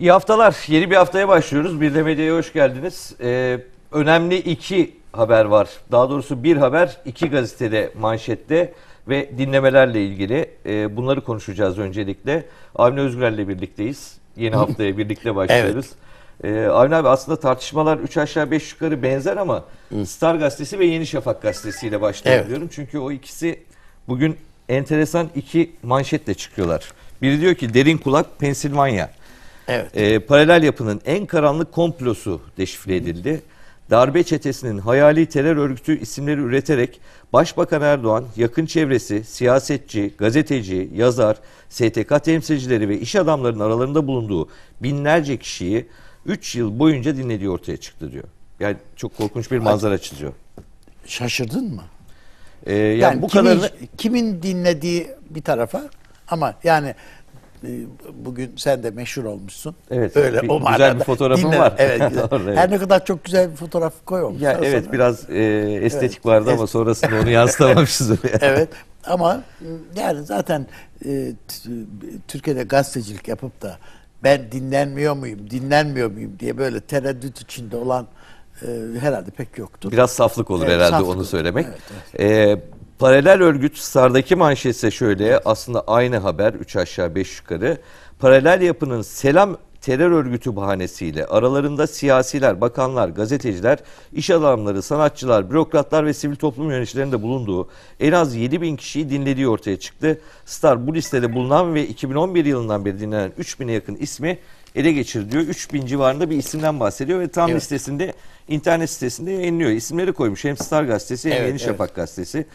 İyi haftalar. Yeni bir haftaya başlıyoruz. Bir de medyaya hoş geldiniz. Ee, önemli iki haber var. Daha doğrusu bir haber iki gazetede manşette ve dinlemelerle ilgili. Ee, bunları konuşacağız öncelikle. Avni Özgürel'le birlikteyiz. Yeni haftaya birlikte başlıyoruz. evet. Ee, Avni abi aslında tartışmalar üç aşağı beş yukarı benzer ama Star Gazetesi ve Yeni Şafak Gazetesi ile başlıyor evet. Çünkü o ikisi bugün enteresan iki manşetle çıkıyorlar. Biri diyor ki derin kulak Pensilvanya Evet. E, paralel yapının en karanlık komplosu deşifre edildi. Darbe çetesinin hayali terör örgütü isimleri üreterek Başbakan Erdoğan, yakın çevresi, siyasetçi, gazeteci, yazar, STK temsilcileri ve iş adamlarının aralarında bulunduğu binlerce kişiyi 3 yıl boyunca dinlediği ortaya çıktı diyor. Yani çok korkunç bir manzara çiziyor. Şaşırdın mı? Ee, yani, yani bu kimin, kadarını... kimin dinlediği bir tarafa ama yani e, bugün sen de meşhur olmuşsun. Evet. Öyle bir, o manada. Güzel bir fotoğrafım Dinle, var. Evet, Doğru, evet. Her ne kadar çok güzel bir fotoğraf koyulmuş. Ya evet sana. biraz e, estetik evet. vardı ama sonrasında onu yansıtamamışız. evet. Ama e, yani zaten e, Türkiye'de gazetecilik yapıp da ben dinlenmiyor muyum, dinlenmiyor muyum diye böyle tereddüt içinde olan e, herhalde pek yoktu. Biraz saflık olur evet, herhalde saflık onu söylemek. Evet, evet. E, Paralel örgüt Star'daki manşet ise şöyle aslında aynı haber 3 aşağı 5 yukarı. Paralel yapının selam terör örgütü bahanesiyle aralarında siyasiler, bakanlar, gazeteciler, iş adamları, sanatçılar, bürokratlar ve sivil toplum yöneticilerinde bulunduğu en az 7 bin kişiyi dinlediği ortaya çıktı. Star bu listede bulunan ve 2011 yılından beri dinlenen 3000'e yakın ismi ele geçir diyor. bin civarında bir isimden bahsediyor ve tam evet. listesinde internet sitesinde yayınlıyor. İsimleri koymuş. Hem Star gazetesi hem evet, Yeni Şafak evet. gazetesi.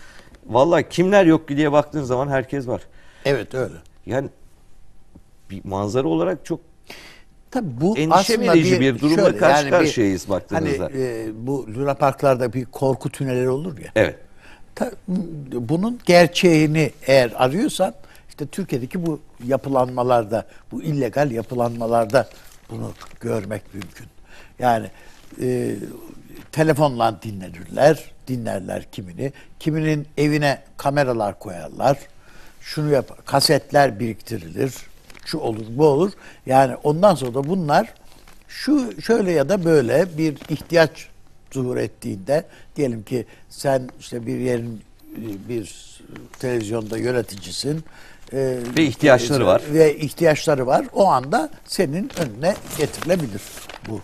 Valla kimler yok ki diye baktığın zaman herkes var. Evet öyle. Yani bir manzara olarak çok Tabii bu endişe verici bir, bir durumla şöyle, karşı yani karşıyayız bir, baktığınızda. Hani, e, bu Luna Parklar'da bir korku tüneli olur ya. Evet. Ta, bunun gerçeğini eğer arıyorsan işte Türkiye'deki bu yapılanmalarda, bu illegal yapılanmalarda bunu görmek mümkün. Yani e, telefonla dinlenirler, dinlerler kimini. Kiminin evine kameralar koyarlar. Şunu yap, kasetler biriktirilir. Şu olur, bu olur. Yani ondan sonra da bunlar şu şöyle ya da böyle bir ihtiyaç zuhur ettiğinde diyelim ki sen işte bir yerin bir televizyonda yöneticisin. Ee, ve ihtiyaçları e, var. Ve ihtiyaçları var. O anda senin önüne getirilebilir bu.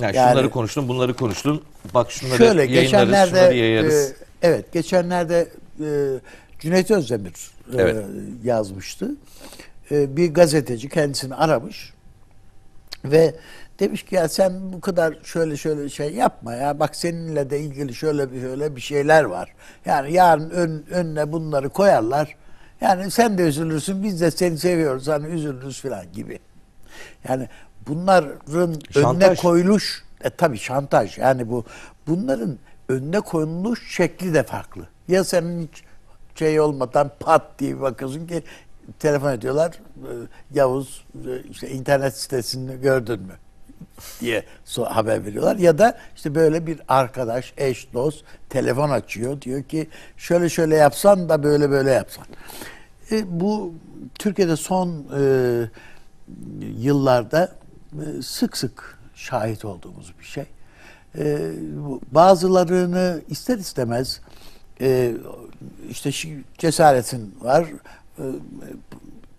Yani, yani şunları konuştum, bunları konuştum. Bak şunları şöyle, yayınlarız, geçenlerde, şunları yayarız. E, evet, geçenlerde e, Cüneyt Özdemir e, evet. yazmıştı. E, bir gazeteci kendisini aramış ve demiş ki ya sen bu kadar şöyle şöyle şey yapma ya bak seninle de ilgili şöyle bir şöyle bir şeyler var. Yani yarın ön, önüne bunları koyarlar. Yani sen de üzülürsün biz de seni seviyoruz hani üzülürüz falan gibi. Yani bunların şantaj. önüne koyuluş e, tabii şantaj yani bu bunların önüne koyuluş şekli de farklı. Ya senin hiç şey olmadan pat diye bakıyorsun ki telefon ediyorlar. E, Yavuz e, işte internet sitesini gördün mü? diye haber veriyorlar. Ya da işte böyle bir arkadaş, eş, dost telefon açıyor. Diyor ki şöyle şöyle yapsan da böyle böyle yapsan. E, bu Türkiye'de son e, yıllarda e, sık sık şahit olduğumuz bir şey. E, bazılarını ister istemez e, işte cesaretin var e,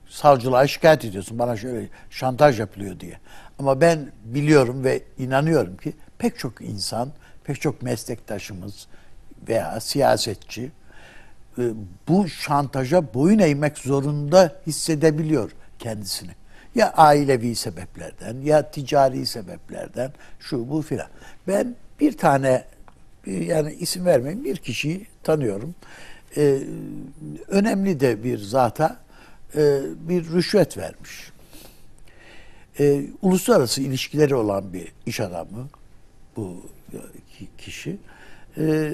savcılığa şikayet ediyorsun bana şöyle şantaj yapılıyor diye. Ama ben biliyorum ve inanıyorum ki pek çok insan, pek çok meslektaşımız veya siyasetçi e, bu şantaja boyun eğmek zorunda hissedebiliyor kendisini. Ya ailevi sebeplerden ya ticari sebeplerden şu bu filan. Ben bir tane yani isim vermeyin bir kişiyi tanıyorum. Ee, önemli de bir zata e, bir rüşvet vermiş. Ee, uluslararası ilişkileri olan bir iş adamı bu kişi. Ee,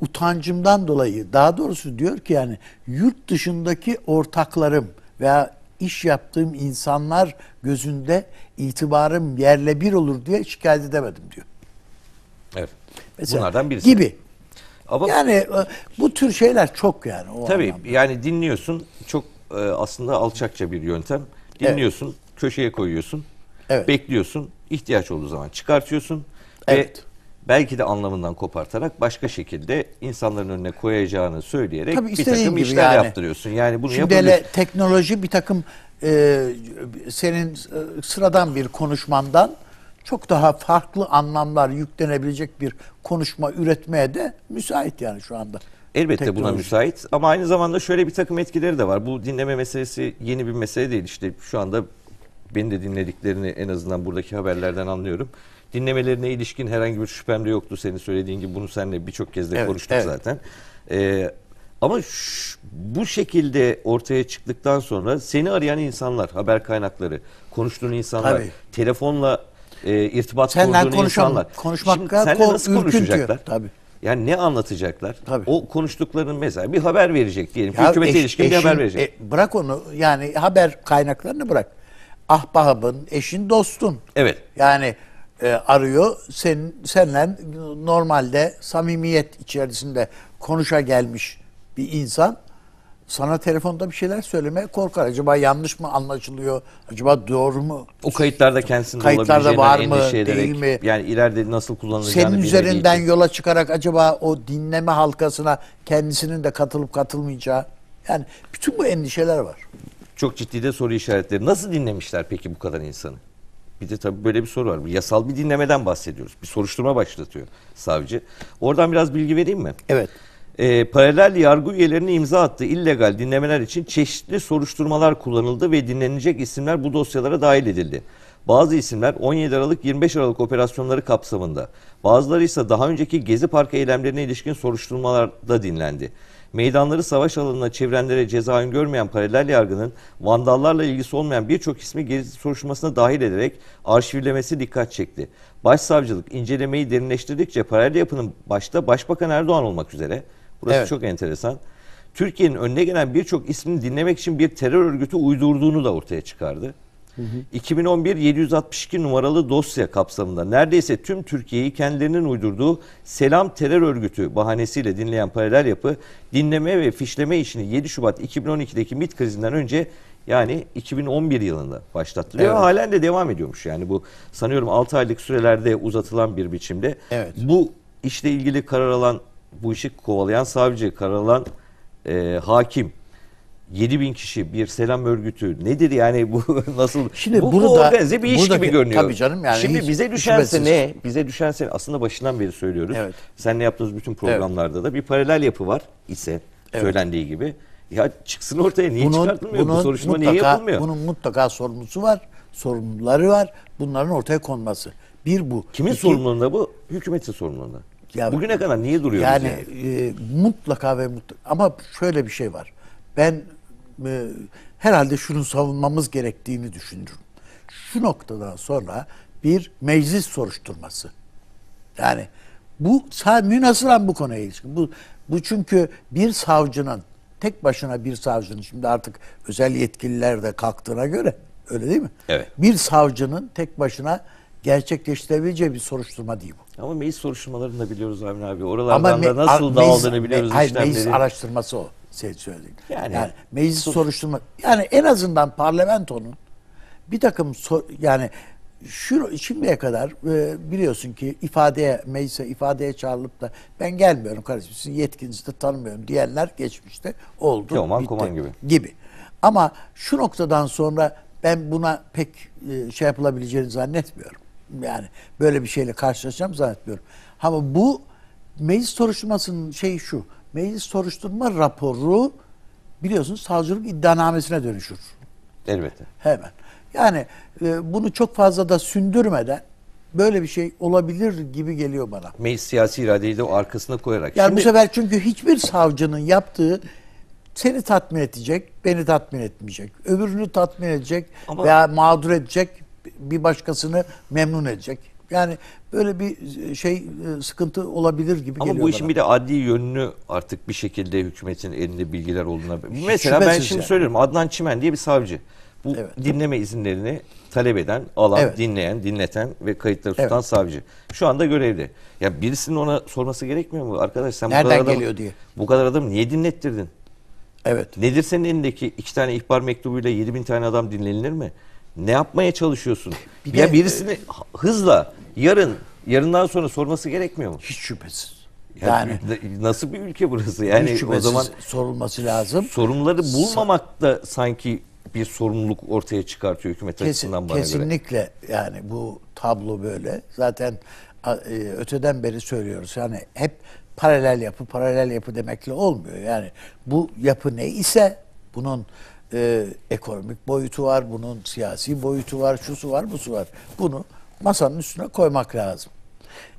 utancımdan dolayı daha doğrusu diyor ki yani yurt dışındaki ortaklarım veya iş yaptığım insanlar gözünde itibarım yerle bir olur diye şikayet edemedim diyor. Evet. Mesela Bunlardan birisi. Gibi. Ama, yani e, bu tür şeyler çok yani. O tabii anlamda. yani dinliyorsun çok e, aslında alçakça bir yöntem. Dinliyorsun, evet. köşeye koyuyorsun, evet. bekliyorsun, ihtiyaç olduğu zaman çıkartıyorsun evet. ve belki de anlamından kopartarak başka şekilde insanların önüne koyacağını söyleyerek Tabii bir takım gibi işler yani. yaptırıyorsun. Yani bunu Şimdi hele teknoloji bir takım e, senin e, sıradan bir konuşmandan çok daha farklı anlamlar yüklenebilecek bir konuşma üretmeye de müsait yani şu anda. Elbette teknoloji. buna müsait ama aynı zamanda şöyle bir takım etkileri de var. Bu dinleme meselesi yeni bir mesele değil. İşte şu anda beni de dinlediklerini en azından buradaki haberlerden anlıyorum. Dinlemelerine ilişkin herhangi bir şüphem de yoktu senin söylediğin gibi. Bunu seninle birçok kez de evet, konuştuk evet. zaten. Ee, ama şu, bu şekilde ortaya çıktıktan sonra seni arayan insanlar, haber kaynakları, konuştuğun insanlar, Tabii. telefonla e, irtibat Senden kurduğun insanlar. Konuşmakla Şimdi seninle nasıl konuşacaklar? Tabii. Yani ne anlatacaklar? Tabii. O konuştuklarının mesela bir haber verecek diyelim. Ya Hükümete eş, ilişkin eşin, bir haber verecek. E, bırak onu yani haber kaynaklarını bırak. Ahbabın, eşin, dostun. Evet. Yani e, arıyor. Sen, senle normalde samimiyet içerisinde konuşa gelmiş bir insan sana telefonda bir şeyler söylemeye korkar. Acaba yanlış mı anlaşılıyor? Acaba doğru mu? O kayıtlarda kendisinde kayıtlarda var mı değil mi? Yani ileride nasıl kullanılacağını Senin üzerinden için. yola çıkarak acaba o dinleme halkasına kendisinin de katılıp katılmayacağı. Yani bütün bu endişeler var. Çok ciddi de soru işaretleri. Nasıl dinlemişler peki bu kadar insanı? Bir de tabii böyle bir soru var. yasal bir dinlemeden bahsediyoruz. Bir soruşturma başlatıyor savcı. Oradan biraz bilgi vereyim mi? Evet. Ee, paralel yargı üyelerinin imza attığı illegal dinlemeler için çeşitli soruşturmalar kullanıldı ve dinlenecek isimler bu dosyalara dahil edildi. Bazı isimler 17 Aralık 25 Aralık operasyonları kapsamında, bazıları ise daha önceki Gezi Parkı eylemlerine ilişkin soruşturmalarda dinlendi. Meydanları savaş alanına çevirenlere ceza görmeyen paralel yargının vandallarla ilgisi olmayan birçok ismi geri soruşturmasına dahil ederek arşivlemesi dikkat çekti. Başsavcılık incelemeyi derinleştirdikçe paralel yapının başta Başbakan Erdoğan olmak üzere, burası evet. çok enteresan, Türkiye'nin önüne gelen birçok ismini dinlemek için bir terör örgütü uydurduğunu da ortaya çıkardı. 2011 762 numaralı dosya kapsamında neredeyse tüm Türkiye'yi kendilerinin uydurduğu Selam terör örgütü bahanesiyle dinleyen paralel yapı dinleme ve fişleme işini 7 Şubat 2012'deki MIT krizinden önce yani 2011 yılında başlatılıyor. Evet. Halen de devam ediyormuş. Yani bu sanıyorum 6 aylık sürelerde uzatılan bir biçimde. Evet. Bu işle ilgili karar alan, bu işi kovalayan savcı, karar alan e, hakim 7 bin kişi bir selam örgütü nedir yani bu nasıl Şimdi bu, burada, bu organize bir iş gibi görünüyor. Tabii canım yani Şimdi hiç, bize düşense hiç ne? Bize düşense aslında başından beri söylüyoruz. Evet. Seninle yaptığımız bütün programlarda evet. da bir paralel yapı var ise evet. söylendiği gibi. Ya çıksın ortaya niye bunun, çıkartılmıyor bunun bu soruşturma mutlaka, niye yapılmıyor? Bunun mutlaka sorumlusu var, sorumluları var. Bunların ortaya konması. Bir bu. Kimin İki, sorumluluğunda bu? Hükümetin sorumluluğunda. Ya, Bugüne kadar niye duruyoruz? Yani, yani? E, mutlaka ve mutlaka. Ama şöyle bir şey var. Ben e, herhalde şunu savunmamız gerektiğini düşünürüm. Şu noktadan sonra bir meclis soruşturması. Yani bu münasıran bu konuya ilişkin. Bu, bu çünkü bir savcının tek başına bir savcının şimdi artık özel yetkililer de kalktığına göre öyle değil mi? Evet. Bir savcının tek başına gerçekleştirebileceği bir soruşturma değil bu. Ama meclis soruşturmalarını da biliyoruz Avni abi. Oralardan Ama me- da nasıl me- dağıldığını biliyoruz. Me- hayır, meclis araştırması o şey söyledik. Yani, yani meclis sus. soruşturma yani en azından parlamentonun bir takım sor, yani şu şimdiye kadar e, biliyorsun ki ifadeye meclise ifadeye çağrılıp da ben gelmiyorum kardeşim sizin yetkinizi de tanımıyorum diyenler geçmişte oldu. Teoman Kuman gibi. Gibi. Ama şu noktadan sonra ben buna pek e, şey yapılabileceğini zannetmiyorum. Yani böyle bir şeyle karşılaşacağım zannetmiyorum. Ama bu meclis soruşturmasının şeyi şu meclis soruşturma raporu biliyorsunuz savcılık iddianamesine dönüşür. Elbette. Hemen. Yani e, bunu çok fazla da sündürmeden böyle bir şey olabilir gibi geliyor bana. Meclis siyasi iradeyi de o arkasına koyarak. Yani Şimdi... bu sefer çünkü hiçbir savcının yaptığı seni tatmin edecek, beni tatmin etmeyecek. Öbürünü tatmin edecek Ama... veya mağdur edecek, bir başkasını memnun edecek. Yani böyle bir e, şey e, sıkıntı olabilir gibi Ama geliyor Ama bu işin bana. bir de adli yönünü artık bir şekilde hükümetin elinde bilgiler olduğuna... Hiç Mesela ben şimdi yani. söylüyorum Adnan Çimen diye bir savcı. Bu evet. dinleme izinlerini talep eden, alan, evet. dinleyen, dinleten ve kayıtları tutan evet. savcı. Şu anda görevde. Ya birisinin ona sorması gerekmiyor mu? Arkadaş sen Nereden bu kadar geliyor adam, diye. Bu kadar adam niye dinlettirdin? Evet. Nedir senin elindeki iki tane ihbar mektubuyla 7000 tane adam dinlenilir mi? ne yapmaya çalışıyorsun? Bir ya de, birisini e, hızla yarın yarından sonra sorması gerekmiyor mu? Hiç şüphesiz. Yani, yani nasıl bir ülke burası? Yani hiç o zaman sorulması lazım. Sorunları bulmamak da sanki bir sorumluluk ortaya çıkartıyor hükümet Kesin, açısından bana kesinlikle göre. Kesinlikle yani bu tablo böyle. Zaten e, öteden beri söylüyoruz. Yani hep paralel yapı paralel yapı demekle olmuyor. Yani bu yapı ne ise bunun e, ekonomik boyutu var, bunun siyasi boyutu var, şu su var, bu su var. Bunu masanın üstüne koymak lazım.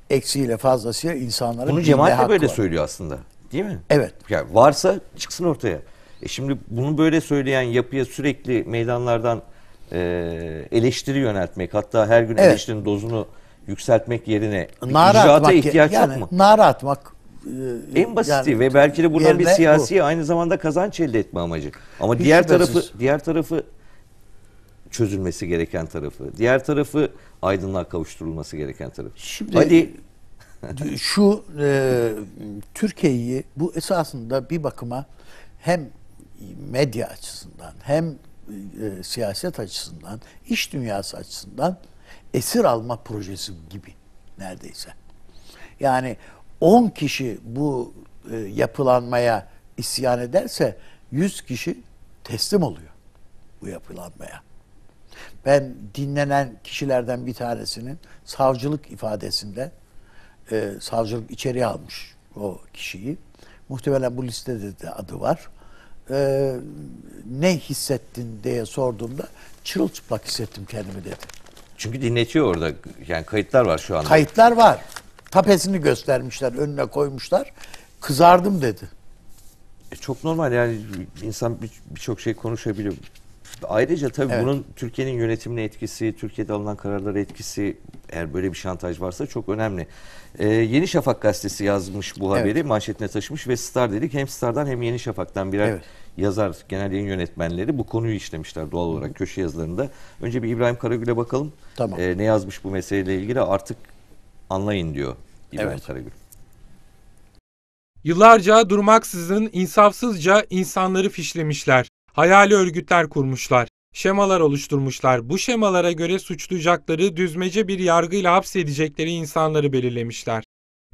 Eksiyle fazlasıyla insanlara Bunu cemaat de böyle var. söylüyor aslında. Değil mi? Evet. Yani varsa çıksın ortaya. E şimdi bunu böyle söyleyen yapıya sürekli meydanlardan e, eleştiri yöneltmek hatta her gün evet. eleştirinin dozunu yükseltmek yerine nara icraata atmak, ihtiyaç yani, yok mu? Nara atmak e, en basiti yani, ve belki de buradan bir siyasi bu. aynı zamanda kazanç elde etme amacı. Ama Hiç diğer şüphesiz. tarafı diğer tarafı çözülmesi gereken tarafı, diğer tarafı aydınlığa kavuşturulması gereken tarafı. Şimdi Hadi şu e, Türkiye'yi bu esasında bir bakıma hem medya açısından hem e, siyaset açısından, iş dünyası açısından esir alma projesi gibi neredeyse. Yani 10 kişi bu e, yapılanmaya isyan ederse 100 kişi teslim oluyor bu yapılanmaya. Ben dinlenen kişilerden bir tanesinin savcılık ifadesinde e, savcılık içeri almış o kişiyi. Muhtemelen bu listede de adı var. E, ne hissettin diye sorduğumda çırılçıplak hissettim kendimi dedi. Çünkü dinletiyor orada. Yani kayıtlar var şu anda. Kayıtlar var tapesini göstermişler, önüne koymuşlar. Kızardım dedi. E çok normal yani insan birçok bir şey konuşabiliyor. Ayrıca tabii evet. bunun Türkiye'nin yönetimine etkisi, Türkiye'de alınan kararlara etkisi eğer böyle bir şantaj varsa çok önemli. Ee, Yeni Şafak gazetesi yazmış bu haberi, evet. manşetine taşımış ve Star dedik. Hem Star'dan hem Yeni Şafak'tan birer evet. yazar, genel yayın yönetmenleri bu konuyu işlemişler doğal olarak Hı. köşe yazılarında. Önce bir İbrahim Karagül'e bakalım. Tamam. Ee, ne yazmış bu meseleyle ilgili? Artık anlayın diyor İbrahim evet. Karagül. Yıllarca durmaksızın insafsızca insanları fişlemişler. Hayali örgütler kurmuşlar. Şemalar oluşturmuşlar. Bu şemalara göre suçlayacakları düzmece bir yargıyla hapsedecekleri insanları belirlemişler.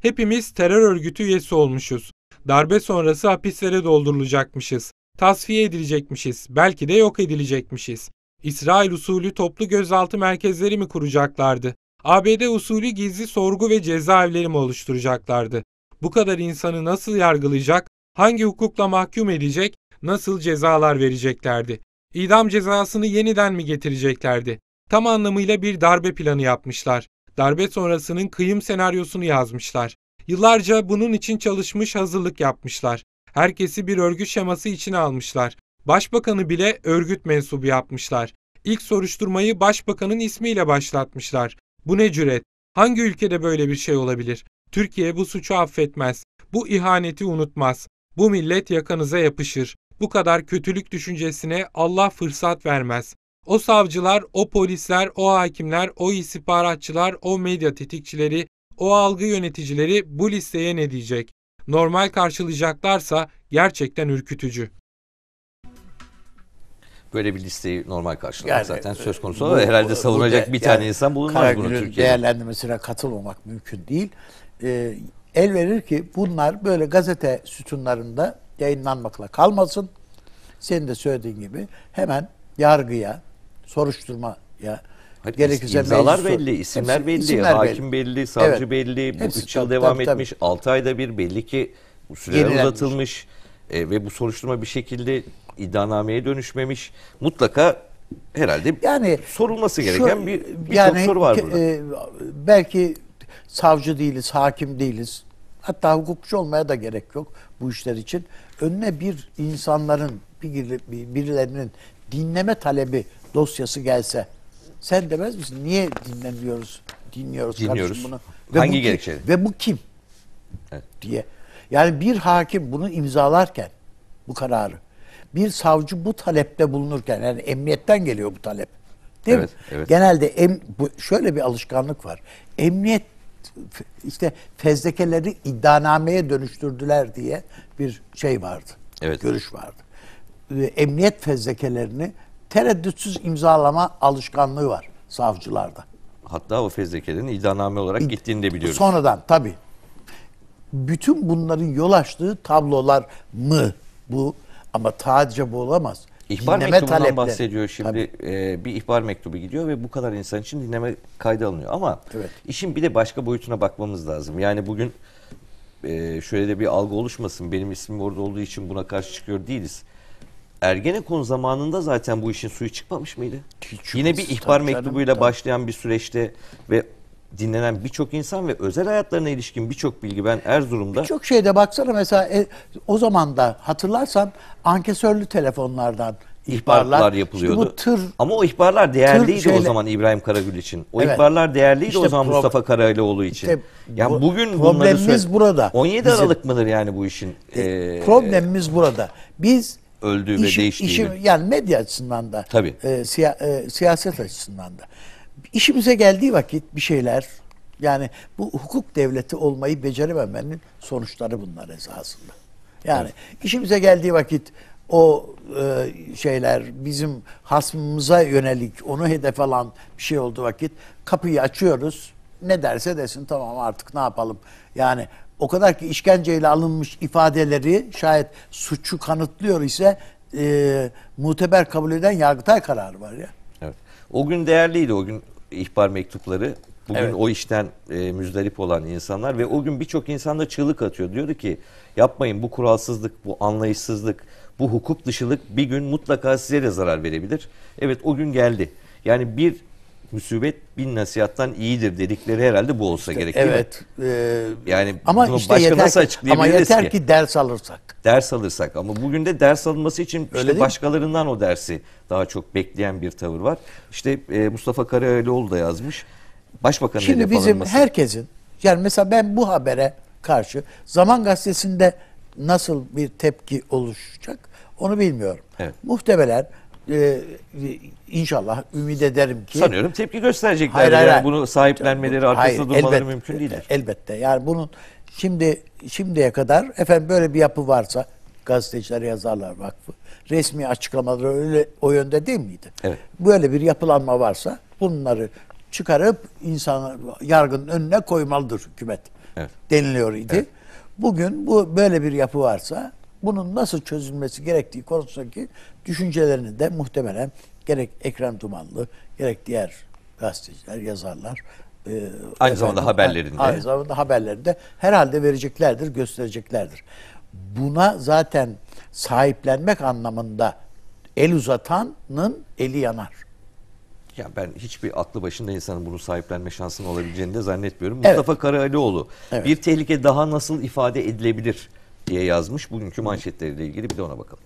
Hepimiz terör örgütü üyesi olmuşuz. Darbe sonrası hapislere doldurulacakmışız. Tasfiye edilecekmişiz. Belki de yok edilecekmişiz. İsrail usulü toplu gözaltı merkezleri mi kuracaklardı? ABD usulü gizli sorgu ve cezaevleri mi oluşturacaklardı? Bu kadar insanı nasıl yargılayacak, hangi hukukla mahkum edecek, nasıl cezalar vereceklerdi? İdam cezasını yeniden mi getireceklerdi? Tam anlamıyla bir darbe planı yapmışlar. Darbe sonrasının kıyım senaryosunu yazmışlar. Yıllarca bunun için çalışmış hazırlık yapmışlar. Herkesi bir örgüt şeması içine almışlar. Başbakanı bile örgüt mensubu yapmışlar. İlk soruşturmayı başbakanın ismiyle başlatmışlar. Bu ne cüret? Hangi ülkede böyle bir şey olabilir? Türkiye bu suçu affetmez. Bu ihaneti unutmaz. Bu millet yakanıza yapışır. Bu kadar kötülük düşüncesine Allah fırsat vermez. O savcılar, o polisler, o hakimler, o istihbaratçılar, o medya tetikçileri, o algı yöneticileri bu listeye ne diyecek? Normal karşılayacaklarsa gerçekten ürkütücü böyle bir listeyi normal karşılamak yani, zaten e, söz konusu ama herhalde savunacak bir tane yani, insan bulunmaz bunu Türkiye'de. değerlendirmesine katılmamak mümkün değil. Ee, el verir ki bunlar böyle gazete sütunlarında yayınlanmakla kalmasın. Senin de söylediğin gibi hemen yargıya, soruşturmaya, Hayır, gerekirse imzalar meclis, belli, isimler hepsi, belli, isimler hakim belli, belli savcı evet. belli. Bu üç yıl tabii, devam tabii, etmiş, 6 ayda bir belli ki bu süreler uzatılmış. E, ve bu soruşturma bir şekilde iddianameye dönüşmemiş. Mutlaka herhalde yani sorulması gereken şu, bir birçok yani, soru var burada. E, belki savcı değiliz, hakim değiliz. Hatta hukukçu olmaya da gerek yok bu işler için. Önüne bir insanların, bir, birilerinin dinleme talebi dosyası gelse sen demez misin? Niye dinlemiyoruz? Dinliyoruz, Dinliyoruz. bunu. Ve Hangi bu gerekçeyle? Ve bu kim? Evet. diye. Yani bir hakim bunu imzalarken bu kararı bir savcı bu talepte bulunurken yani emniyetten geliyor bu talep. Değil evet, mi? Evet. Genelde em, bu şöyle bir alışkanlık var. Emniyet işte fezlekeleri iddianameye dönüştürdüler diye bir şey vardı. Evet. Görüş vardı. Emniyet fezlekelerini tereddütsüz imzalama alışkanlığı var savcılarda. Hatta o fezlekelerin iddianame olarak İd- gittiğini de biliyoruz. Sonradan tabii. Bütün bunların yol açtığı tablolar mı bu ama taat bu olamaz. İhbar dinleme mektubundan talepleri. bahsediyor şimdi. E, bir ihbar mektubu gidiyor ve bu kadar insan için dinleme kaydı alınıyor. Ama evet. işin bir de başka boyutuna bakmamız lazım. Yani bugün e, şöyle de bir algı oluşmasın. Benim ismim orada olduğu için buna karşı çıkıyor değiliz. Ergenekon zamanında zaten bu işin suyu çıkmamış mıydı? Hiç Yine bir ihbar mektubuyla canım, başlayan bir süreçte ve dinlenen birçok insan ve özel hayatlarına ilişkin birçok bilgi ben Erzurum'da... çok şeyde baksana mesela e, o zaman da hatırlarsan ankesörlü telefonlardan ihbarlar, ihbarlar yapılıyordu. bu tır, Ama o ihbarlar değerliydi şeyle, o zaman İbrahim Karagül için. O evet, ihbarlar değerliydi işte o zaman pro, Mustafa Karaylıoğlu için. Işte, yani bu, bugün problemimiz burada. 17 bizim, Aralık mıdır yani bu işin? E, e, problemimiz burada. Biz öldüğü işi, ve değiştiği. yani medya açısından da, Tabii. E, siya, e, siyaset açısından da işimize geldiği vakit bir şeyler yani bu hukuk devleti olmayı becerememenin sonuçları bunlar esasında. Yani evet. işimize geldiği vakit o e, şeyler bizim hasmımıza yönelik onu hedef alan bir şey olduğu vakit kapıyı açıyoruz. Ne derse desin tamam artık ne yapalım. Yani o kadar ki işkenceyle alınmış ifadeleri şayet suçu kanıtlıyor ise e, muteber kabul eden yargıtay kararı var ya. Evet. O gün değerliydi o gün ihbar mektupları Bugün evet. o işten e, müzdarip olan insanlar ve o gün birçok insan da çığlık atıyor. Diyordu ki yapmayın bu kuralsızlık, bu anlayışsızlık, bu hukuk dışılık bir gün mutlaka size de zarar verebilir. Evet o gün geldi. Yani bir musibet bin nasihattan iyidir dedikleri herhalde bu olsa işte, gerek evet, mi? E, yani ama bunu işte başka nasıl açıklayabiliriz ki? Ama yeter ki? ders alırsak. Ders alırsak ama bugün de ders alınması için Öyle işte başkalarından mi? o dersi daha çok bekleyen bir tavır var. İşte e, Mustafa Karayelioğlu da yazmış. Başbakanın Şimdi bizim alınması. herkesin yani mesela ben bu habere karşı Zaman Gazetesi'nde nasıl bir tepki oluşacak onu bilmiyorum. Evet. Muhtemelen e, inşallah ümit ederim ki. Sanıyorum tepki gösterecekler. Hayır, hayır, yani bunu sahiplenmeleri, hayır, arkasında hayır, durmaları elbet, mümkün değildir. Elbette. Yani bunun şimdi şimdiye kadar efendim böyle bir yapı varsa gazeteciler, yazarlar vakfı resmi açıklamaları öyle o yönde değil miydi? Evet. Böyle bir yapılanma varsa bunları çıkarıp insan yargının önüne koymalıdır hükümet evet. deniliyor idi. Evet. Bugün bu böyle bir yapı varsa bunun nasıl çözülmesi gerektiği konusundaki düşüncelerini de muhtemelen gerek Ekrem Dumanlı gerek diğer gazeteciler, yazarlar e, aynı efendim, zamanda haberlerinde aynı zamanda haberlerinde herhalde vereceklerdir, göstereceklerdir. Buna zaten sahiplenmek anlamında el uzatanın eli yanar. Ya ben hiçbir aklı başında insanın bunu sahiplenme şansının olabileceğini de zannetmiyorum. Evet. Mustafa Karaalioğlu evet. bir tehlike daha nasıl ifade edilebilir? diye yazmış. Bugünkü manşetleriyle ilgili bir de ona bakalım.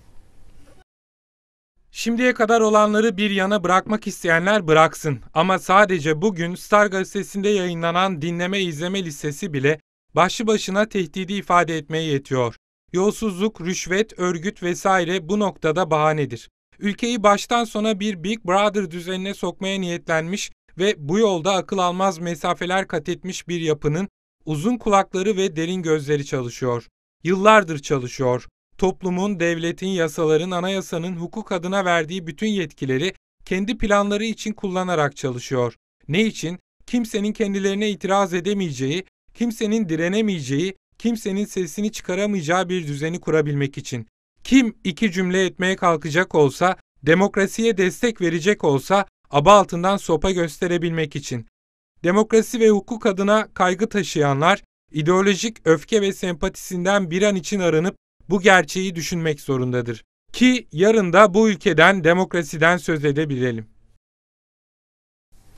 Şimdiye kadar olanları bir yana bırakmak isteyenler bıraksın. Ama sadece bugün Star gazetesinde yayınlanan dinleme izleme listesi bile başlı başına tehdidi ifade etmeye yetiyor. Yolsuzluk, rüşvet, örgüt vesaire bu noktada bahanedir. Ülkeyi baştan sona bir Big Brother düzenine sokmaya niyetlenmiş ve bu yolda akıl almaz mesafeler kat etmiş bir yapının uzun kulakları ve derin gözleri çalışıyor. Yıllardır çalışıyor. Toplumun, devletin, yasaların, anayasanın hukuk adına verdiği bütün yetkileri kendi planları için kullanarak çalışıyor. Ne için? Kimsenin kendilerine itiraz edemeyeceği, kimsenin direnemeyeceği, kimsenin sesini çıkaramayacağı bir düzeni kurabilmek için. Kim iki cümle etmeye kalkacak olsa, demokrasiye destek verecek olsa aba altından sopa gösterebilmek için. Demokrasi ve hukuk adına kaygı taşıyanlar ideolojik öfke ve sempatisinden bir an için arınıp bu gerçeği düşünmek zorundadır. Ki yarın da bu ülkeden, demokrasiden söz edebilelim.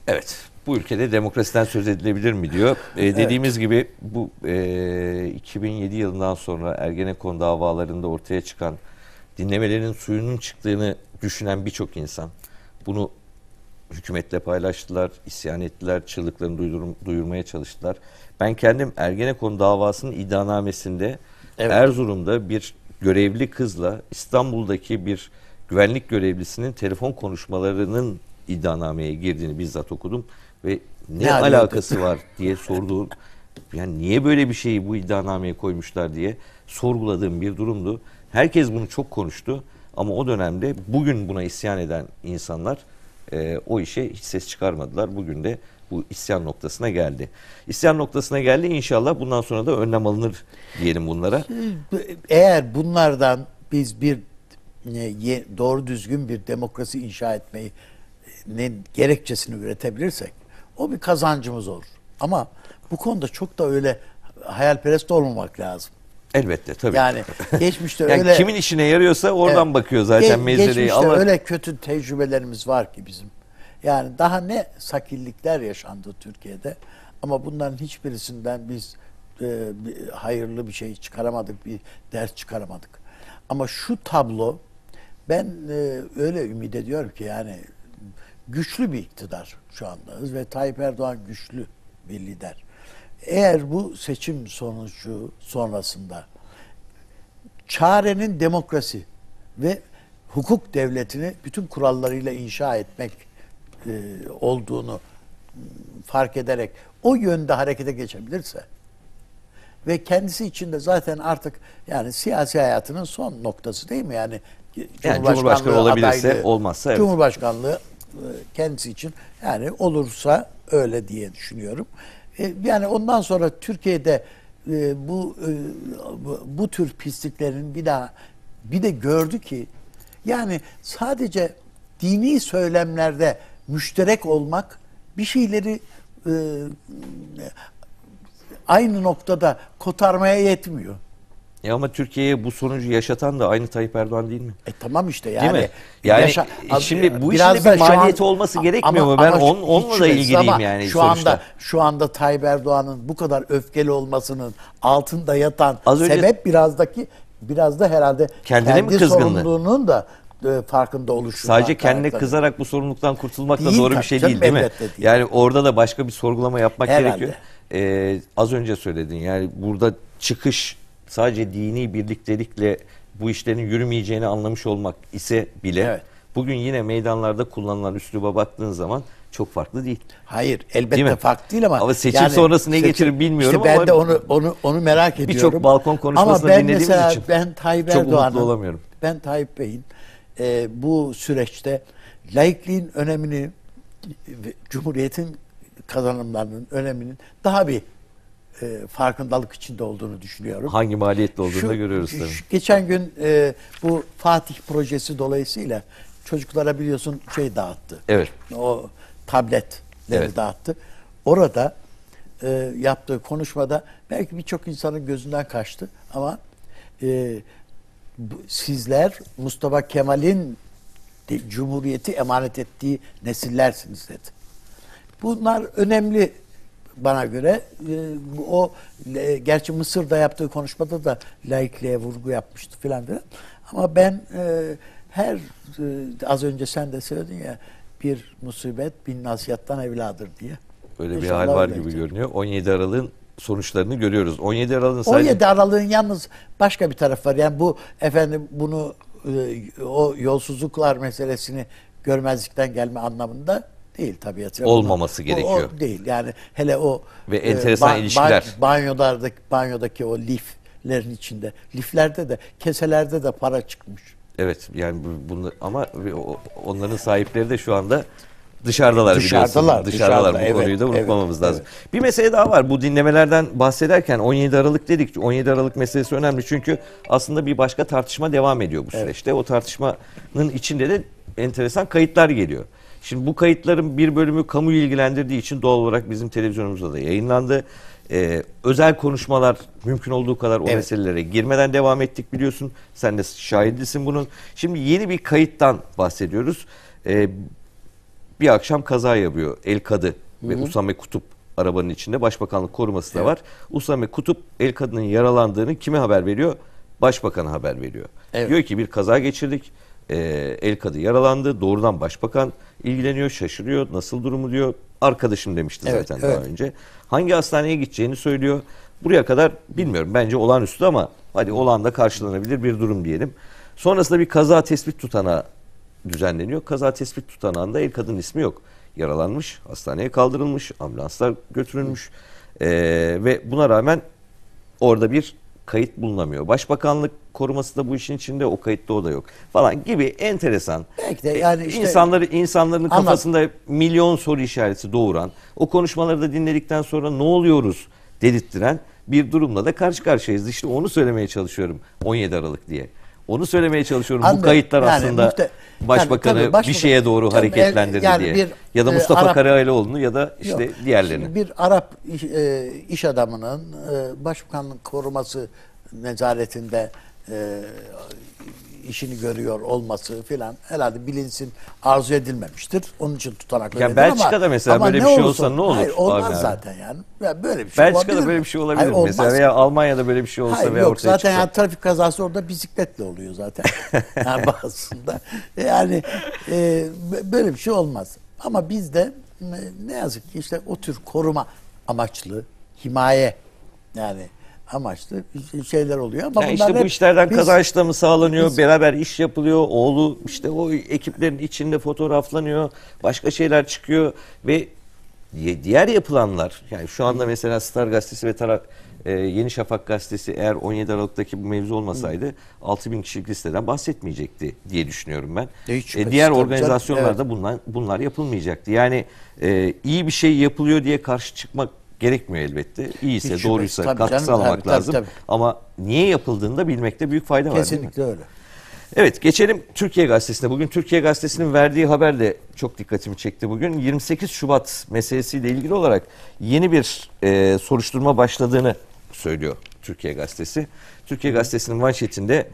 Evet, bu ülkede demokrasiden söz edilebilir mi diyor. Ee, dediğimiz evet. gibi bu e, 2007 yılından sonra Ergenekon davalarında ortaya çıkan dinlemelerin suyunun çıktığını düşünen birçok insan bunu hükümetle paylaştılar, isyan ettiler, çığlıklarını duyurum, duyurmaya çalıştılar. Ben kendim Ergenekon davasının iddianamesinde evet. Erzurum'da bir görevli kızla İstanbul'daki bir güvenlik görevlisinin telefon konuşmalarının iddianameye girdiğini bizzat okudum ve ne, ne alakası var diye sorduğum yani niye böyle bir şeyi bu iddianameye koymuşlar diye sorguladığım bir durumdu. Herkes bunu çok konuştu ama o dönemde bugün buna isyan eden insanlar e, o işe hiç ses çıkarmadılar. Bugün de bu isyan noktasına geldi. İsyan noktasına geldi inşallah bundan sonra da önlem alınır diyelim bunlara. Eğer bunlardan biz bir e, doğru düzgün bir demokrasi inşa etmeyi gerekçesini üretebilirsek o bir kazancımız olur. Ama bu konuda çok da öyle hayalperest olmamak lazım. Elbette tabii. Yani geçmişte yani öyle kimin işine yarıyorsa oradan evet, bakıyor zaten ge mezeleyi alır. Geçmişte öyle kötü tecrübelerimiz var ki bizim. Yani daha ne sakillikler yaşandı Türkiye'de ama bunların hiçbirisinden biz e, bir, hayırlı bir şey çıkaramadık, bir ders çıkaramadık. Ama şu tablo ben e, öyle ümit ediyorum ki yani güçlü bir iktidar şu anda ve Tayyip Erdoğan güçlü bir lider. Eğer bu seçim sonucu sonrasında çarenin demokrasi ve hukuk devletini bütün kurallarıyla inşa etmek e, olduğunu fark ederek o yönde harekete geçebilirse ve kendisi için de zaten artık yani siyasi hayatının son noktası değil mi? Yani e, Cumhurbaşkanlığı, yani Cumhurbaşkanı olabilirse adaylığı, olmazsa evet. Cumhurbaşkanlığı e, kendisi için yani olursa öyle diye düşünüyorum. E, yani ondan sonra Türkiye'de e, e, bu bu tür pisliklerin bir daha bir de gördü ki yani sadece dini söylemlerde müşterek olmak bir şeyleri aynı noktada kotarmaya yetmiyor. E ama Türkiye'ye bu sonucu yaşatan da aynı Tayyip Erdoğan değil mi? E tamam işte yani. Değil mi? Yani yaşa, e şimdi bu işin bir maliyeti an, olması gerekmiyor ama, mu? Ben ama on, onunla da ilgiliyim ama yani şu sonuçta. anda şu anda Tayyip Erdoğan'ın bu kadar öfkeli olmasının altında yatan Az önce, sebep birazdaki biraz da herhalde kendine kendi mi kızgınlığı? sorumluluğunun da e, farkında oluşu. Sadece kendine kızarak bu sorumluluktan kurtulmak da doğru bir şey değil değil mi? değil. Yani orada da başka bir sorgulama yapmak herhalde. gerekiyor. Ee, az önce söyledin yani burada çıkış sadece dini birliktelikle bu işlerin yürümeyeceğini anlamış olmak ise bile evet. bugün yine meydanlarda kullanılan üsluba baktığın zaman çok farklı değil. Hayır, elbette değil farklı değil ama. Ama seçim yani, sonrası ne seçim, getirir bilmiyorum işte ben ama. Ben de onu onu onu merak ediyorum. Birçok balkon konuşmasını dinlediğimiz mesela, için. ben Tayyip Erdoğan'ın, ben Tayyip Bey'in e, bu süreçte laikliğin önemini, Cumhuriyet'in kazanımlarının öneminin daha bir e, farkındalık içinde olduğunu düşünüyorum. Hangi maliyetli olduğunu da görüyoruz tabii. Şu, geçen gün e, bu Fatih projesi dolayısıyla çocuklara biliyorsun şey dağıttı. Evet. O tabletleri evet. dağıttı. Orada e, yaptığı konuşmada belki birçok insanın gözünden kaçtı ama e, bu, sizler Mustafa Kemal'in Cumhuriyeti emanet ettiği nesillersiniz dedi. Bunlar önemli bana göre e, o e, gerçi Mısır'da yaptığı konuşmada da laikliğe vurgu yapmıştı filan filan. Ama ben e, her e, az önce sen de söyledin ya bir musibet bin nasihattan evladır diye. öyle bir hal var gibi görünüyor. 17 Aralık'ın sonuçlarını görüyoruz. 17 Aralık'ın sadece... 17 Aralık'ın yalnız başka bir taraf var. Yani bu efendim bunu e, o yolsuzluklar meselesini görmezlikten gelme anlamında Değil tabiatı. Olmaması o, gerekiyor. O, değil yani hele o ve enteresan e, ba- ilişkiler. Ba- banyodaki o liflerin içinde, liflerde de keselerde de para çıkmış. Evet yani bunu ama onların sahipleri de şu anda dışarıdalar, dışarıdalar biliyorsun. Dışarıdalar. Dışarıda, bu evet, konuyu da unutmamamız evet, lazım. Evet. Bir mesele daha var. Bu dinlemelerden bahsederken 17 Aralık dedik. 17 Aralık meselesi önemli çünkü aslında bir başka tartışma devam ediyor bu süreçte. Evet. O tartışmanın içinde de enteresan kayıtlar geliyor. Şimdi bu kayıtların bir bölümü kamu ilgilendirdiği için doğal olarak bizim televizyonumuzda da yayınlandı. Ee, özel konuşmalar mümkün olduğu kadar o evet. meselelere girmeden devam ettik biliyorsun. Sen de şahidisin bunun. Şimdi yeni bir kayıttan bahsediyoruz. Ee, bir akşam kaza yapıyor El Kadı Hı-hı. ve Usame Kutup arabanın içinde. Başbakanlık koruması da evet. var. Usame Kutup El Kadı'nın yaralandığını kime haber veriyor? Başbakan'a haber veriyor. Evet. Diyor ki bir kaza geçirdik. Ee, El Kadı yaralandı. Doğrudan başbakan ilgileniyor, şaşırıyor. Nasıl durumu diyor. Arkadaşım demişti evet, zaten evet. daha önce. Hangi hastaneye gideceğini söylüyor. Buraya kadar bilmiyorum. Bence olağanüstü ama hadi olağan da karşılanabilir bir durum diyelim. Sonrasında bir kaza tespit tutanağı düzenleniyor. Kaza tespit tutanağında el kadın ismi yok. Yaralanmış, hastaneye kaldırılmış, ambulanslar götürülmüş. Ee, ve buna rağmen orada bir kayıt bulunamıyor. Başbakanlık koruması da bu işin içinde o kayıtta o da yok falan gibi enteresan. Belki de e, yani işte insanları insanların anlat. kafasında milyon soru işareti doğuran, o konuşmaları da dinledikten sonra ne oluyoruz dedirttiren bir durumla da karşı karşıyayız. İşte onu söylemeye çalışıyorum 17 Aralık diye. Onu söylemeye çalışıyorum. Anladım. Bu kayıtlar yani aslında müfte, başbakanı tabii, tabii, bir şeye doğru tabii, hareketlendirdi yani diye. Bir, ya da e, Mustafa e, Arap, ya da işte yok, diğerlerini. Bir Arap iş, e, iş adamının e, başbakanlık koruması nezaretinde e, işini görüyor olması filan herhalde bilinsin arzu edilmemiştir. Onun için tutanaklı ya Belçika'da ama, mesela ama böyle bir şey olursa, olsa ne olur? Hayır olmaz abi. zaten yani. yani. Böyle bir şey Belçika'da olabilir böyle bir şey olabilir hayır, mesela olmaz. veya Almanya'da böyle bir şey olsa hayır, veya yok, ortaya zaten çıksa. yani trafik kazası orada bisikletle oluyor zaten. yani bazısında. Yani e, böyle bir şey olmaz. Ama bizde ne yazık ki işte o tür koruma amaçlı himaye yani amaçlı şeyler oluyor. Ama yani işte bu işlerden biz, kazanç da mı sağlanıyor, biz, beraber iş yapılıyor, oğlu işte o ekiplerin içinde fotoğraflanıyor, başka şeyler çıkıyor ve diğer yapılanlar yani şu anda mesela Star Gazetesi ve Tarak e, Yeni Şafak Gazetesi eğer 17 Aralık'taki bu mevzu olmasaydı Hı. 6 bin kişilik listeden bahsetmeyecekti diye düşünüyorum ben. E, e diğer organizasyonlarda evet. bunlar, bunlar yapılmayacaktı. Yani e, iyi bir şey yapılıyor diye karşı çıkmak gerekmiyor elbette. İyiyse, Hiç doğruysa tabii katkısı canım, almak tabii, lazım. Tabii, tabii. Ama niye yapıldığında bilmekte büyük fayda Kesinlikle var. Kesinlikle öyle. Evet geçelim Türkiye Gazetesi'ne. Bugün Türkiye Gazetesi'nin verdiği haber de çok dikkatimi çekti bugün. 28 Şubat meselesiyle ilgili olarak yeni bir e, soruşturma başladığını söylüyor Türkiye Gazetesi. Türkiye Gazetesi'nin manşetinde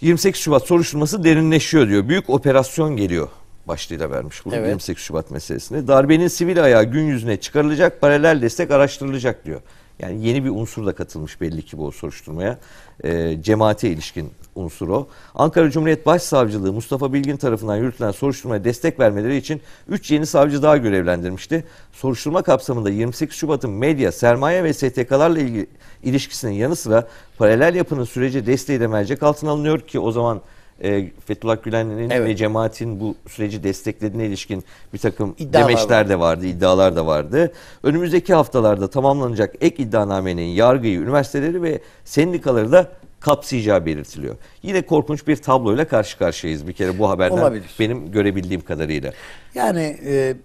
28 Şubat soruşturması derinleşiyor diyor. Büyük operasyon geliyor başlığıyla vermiş bunu evet. 28 Şubat meselesini. Darbenin sivil ayağı gün yüzüne çıkarılacak, paralel destek araştırılacak diyor. Yani yeni bir unsur da katılmış belli ki bu soruşturmaya. E, cemaate ilişkin unsur o. Ankara Cumhuriyet Başsavcılığı Mustafa Bilgin tarafından yürütülen soruşturmaya destek vermeleri için 3 yeni savcı daha görevlendirmişti. Soruşturma kapsamında 28 Şubat'ın medya, sermaye ve STK'larla ilgili ilişkisinin yanı sıra paralel yapının sürece desteği de mercek altına alınıyor ki o zaman e, Fethullah Gülen'in evet. ve cemaatin bu süreci desteklediğine ilişkin bir takım İddialar demeçler de vardı, iddialar da vardı. Önümüzdeki haftalarda tamamlanacak ek iddianamenin yargıyı, üniversiteleri ve sendikaları da kapsayacağı belirtiliyor. Yine korkunç bir tabloyla karşı karşıyayız bir kere bu haberden Olabilir. benim görebildiğim kadarıyla. Yani e,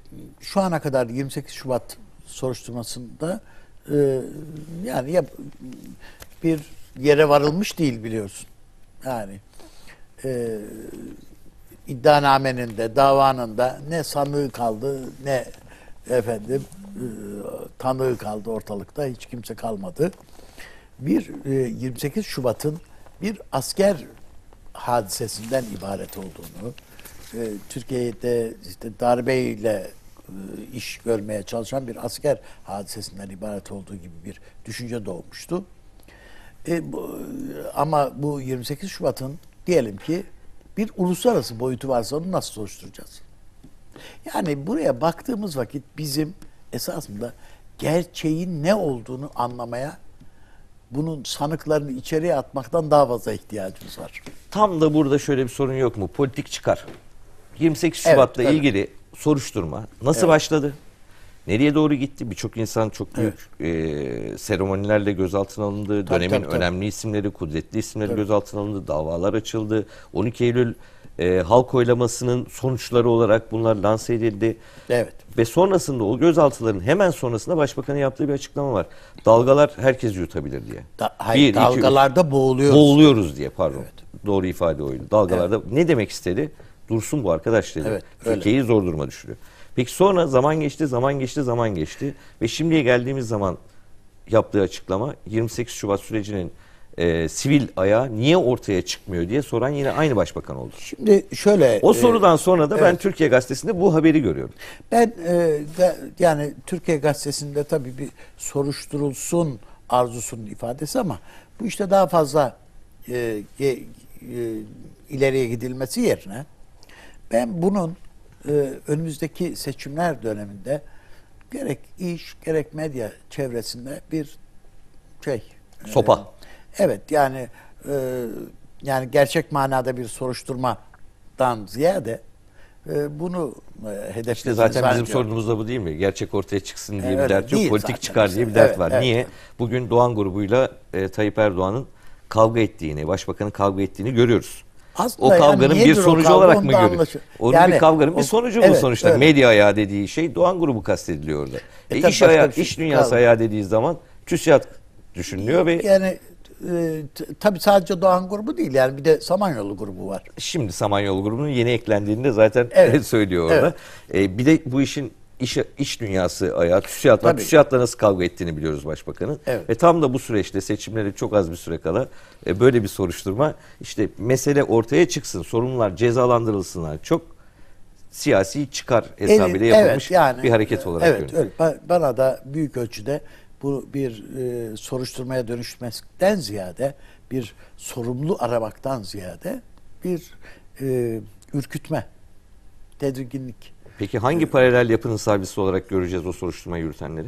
şu ana kadar 28 Şubat soruşturmasında e, yani yap, bir yere varılmış değil biliyorsun. Yani e, iddianamenin de davanın da ne sanığı kaldı ne efendim e, tanığı kaldı ortalıkta hiç kimse kalmadı. Bir e, 28 Şubat'ın bir asker hadisesinden ibaret olduğunu, e, Türkiye'de işte darbeyle e, iş görmeye çalışan bir asker hadisesinden ibaret olduğu gibi bir düşünce doğmuştu. E, bu, ama bu 28 Şubat'ın diyelim ki bir uluslararası boyutu varsa onu nasıl soruşturacağız? Yani buraya baktığımız vakit bizim esasında gerçeğin ne olduğunu anlamaya bunun sanıklarını içeriye atmaktan daha fazla ihtiyacımız var. Tam da burada şöyle bir sorun yok mu? Politik çıkar. 28 Şubat'la evet, ilgili soruşturma nasıl evet. başladı? Nereye doğru gitti? Birçok insan çok büyük evet. e, seremonilerle gözaltına alındı. Tabii, Dönemin tabii, tabii. önemli isimleri, kudretli isimleri tabii. gözaltına alındı. Davalar açıldı. 12 Eylül e, halk oylamasının sonuçları olarak bunlar lanse edildi. Evet. Ve sonrasında o gözaltıların hemen sonrasında başbakanın yaptığı bir açıklama var. Dalgalar herkes yutabilir diye. Da, hayır, bir, dalgalarda iki, boğuluyoruz. Boğuluyoruz diye pardon. Evet. Doğru ifade oydu. Dalgalarda evet. ne demek istedi? Dursun bu arkadaş dedi. Evet, Türkiye'yi zor duruma düşürüyor. Peki sonra zaman geçti, zaman geçti, zaman geçti ve şimdiye geldiğimiz zaman yaptığı açıklama 28 Şubat sürecinin e, sivil ayağı niye ortaya çıkmıyor diye soran yine aynı başbakan oldu. Şimdi şöyle... O sorudan e, sonra da evet. ben Türkiye Gazetesi'nde bu haberi görüyorum. Ben e, de, yani Türkiye Gazetesi'nde tabii bir soruşturulsun arzusunun ifadesi ama bu işte daha fazla e, e, ileriye gidilmesi yerine ben bunun e, önümüzdeki seçimler döneminde gerek iş gerek medya çevresinde bir şey. E, Sopa. E, evet yani e, yani gerçek manada bir soruşturmadan ziyade e, bunu e, hedeflediğiniz İşte zaten bizim sorunumuz da bu değil mi? Gerçek ortaya çıksın diye evet, bir dert yok, politik zaten. çıkar diye bir dert evet, var. Evet. Niye? Bugün Doğan grubuyla e, Tayyip Erdoğan'ın kavga ettiğini, başbakanın kavga ettiğini görüyoruz. Asla o yani kavganın bir sonucu kavga olarak mı görüyor? Onun yani, bir kavganın o, bir sonucu evet, bu sonuçta. Evet. Medya ayağı dediği şey Doğan grubu kastediliyor orada. E, e, iş, ayağı, şey, iş dünyası kaldı. ayağı dediği zaman TÜSİAD düşünülüyor ve... Yani e, tabii sadece Doğan grubu değil yani bir de Samanyolu grubu var. Şimdi Samanyolu grubunun yeni eklendiğini de zaten evet. söylüyor orada. Evet. E, bir de bu işin iş, iş dünyası ayağı, TÜSİAD'la, Tabii. TÜSİAD'la nasıl kavga ettiğini biliyoruz başbakanın. Evet. Ve tam da bu süreçte seçimlere çok az bir süre kala e, böyle bir soruşturma işte mesele ortaya çıksın, sorumlular cezalandırılsınlar. Çok siyasi çıkar hesabıyla evet, yapılmış evet, yani, bir hareket e, olarak evet, görünüyor. Evet, bana da büyük ölçüde bu bir e, soruşturmaya dönüşmesinden ziyade bir sorumlu aramaktan ziyade bir e, ürkütme, tedirginlik Peki hangi paralel yapının servisi olarak göreceğiz o soruşturma yürütenleri?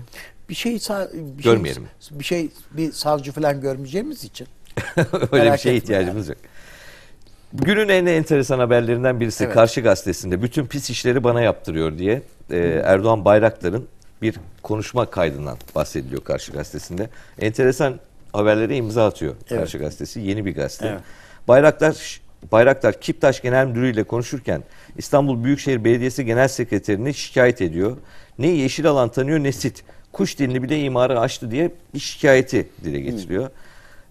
Bir şey bir şey- görmeyelim. Şey, bir şey bir savcı falan görmeyeceğimiz için. Öyle bir şey ihtiyacımız yani. yok. Günün en enteresan haberlerinden birisi evet. Karşı Gazetesi'nde bütün pis işleri bana yaptırıyor diye e, Erdoğan Bayraktar'ın bir konuşma kaydından bahsediliyor Karşı Gazetesi'nde. Enteresan haberlere imza atıyor evet. Karşı Gazetesi. Yeni bir gazete. Evet. Bayraktar Bayraktar Kiptaş Genel Müdürü ile konuşurken İstanbul Büyükşehir Belediyesi Genel Sekreterini şikayet ediyor. Ne yeşil alan tanıyor ne sit. Kuş dilini bile imara açtı diye bir şikayeti dile getiriyor.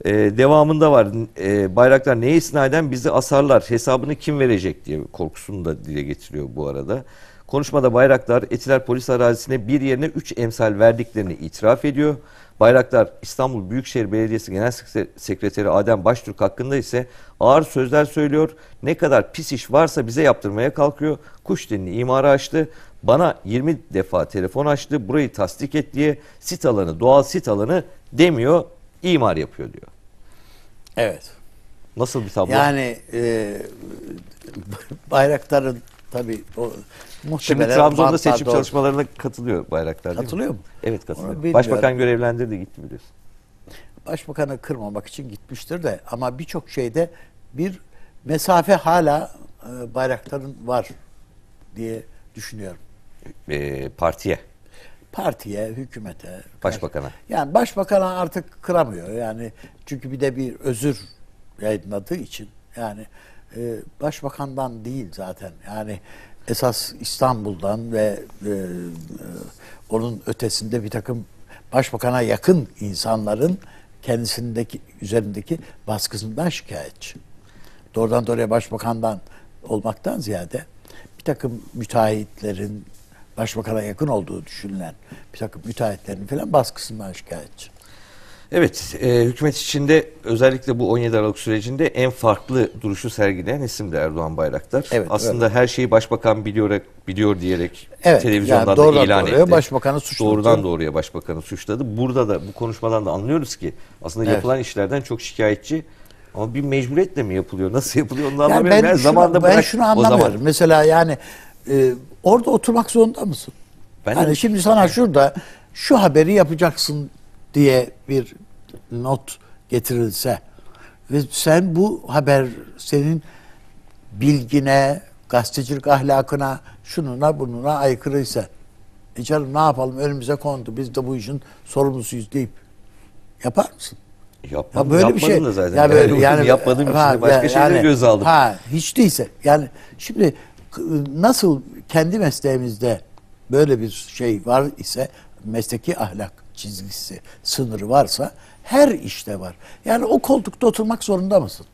Ee, devamında var ee, Bayraktar neye istinaden bizi asarlar hesabını kim verecek diye korkusunu da dile getiriyor bu arada. Konuşmada Bayraktar Etiler polis arazisine bir yerine 3 emsal verdiklerini itiraf ediyor. Bayraktar İstanbul Büyükşehir Belediyesi Genel Sekreteri Adem Baştürk hakkında ise ağır sözler söylüyor. Ne kadar pis iş varsa bize yaptırmaya kalkıyor. Kuş dilini imara açtı. Bana 20 defa telefon açtı. Burayı tasdik et diye sit alanı, doğal sit alanı demiyor. imar yapıyor diyor. Evet. Nasıl bir tablo? Yani e, Bayraktar'ın tabii o Muhtemelen Şimdi Trabzon'da seçim doğru. çalışmalarına katılıyor Bayraktar Katılıyor mu? Evet katılıyor. Başbakan görevlendirdi gitti biliyorsun. Başbakanı kırmamak için gitmiştir de ama birçok şeyde bir mesafe hala e, Bayraktar'ın var diye düşünüyorum. E, partiye partiye, hükümete, başbakana. Yani başbakana artık kıramıyor. Yani çünkü bir de bir özür yayınladığı için yani e, başbakandan değil zaten. Yani esas İstanbul'dan ve e, e, onun ötesinde bir takım başbakana yakın insanların kendisindeki üzerindeki baskısından şikayetçi. Doğrudan doğruya başbakandan olmaktan ziyade bir takım müteahhitlerin başbakana yakın olduğu düşünülen bir takım müteahhitlerin falan baskısından şikayetçi. Evet, e, hükümet içinde özellikle bu 17 Aralık sürecinde en farklı duruşu sergileyen isim de Erdoğan Bayraktar. Evet, Aslında evet. her şeyi başbakan biliyor biliyor diyerek evet, televizyondan yani doğrudan da ilan doğruya etti. Başbakanı suçladı. Doğrudan doğruya başbakanı suçladı. Burada da bu konuşmadan da anlıyoruz ki aslında evet. yapılan işlerden çok şikayetçi ama bir mecburiyetle mi yapılıyor? Nasıl yapılıyor? Onu yani Ben, yani şunu, zamanda ben şunu anlamıyorum. Zaman... Mesela yani e, orada oturmak zorunda mısın? Ben yani de... şimdi sana şurada şu haberi yapacaksın diye bir not getirilse ve sen bu haber senin bilgine, gazetecilik ahlakına, şununa bununa aykırıysa e canım ne yapalım önümüze kondu biz de bu işin sorumlusuyuz deyip yapar mısın? Yapmadım, ya böyle bir şey. da zaten. Ya böyle, yani, yani, yapmadığım için başka yani, şeyler göz aldım. Ha, hiç değilse. Yani şimdi nasıl kendi mesleğimizde böyle bir şey var ise mesleki ahlak çizgisi, sınırı varsa her işte var. Yani o koltukta oturmak zorunda mısın?